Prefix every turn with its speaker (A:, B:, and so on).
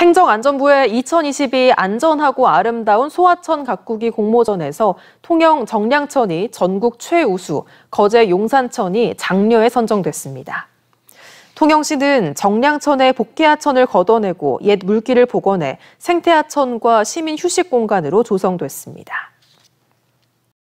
A: 행정안전부의 2022 안전하고 아름다운 소하천 가꾸기 공모전에서 통영 정량천이 전국 최우수, 거제 용산천이 장려에 선정됐습니다. 통영시는 정량천의 복귀하천을 걷어내고 옛 물길을 복원해 생태하천과 시민 휴식 공간으로 조성됐습니다.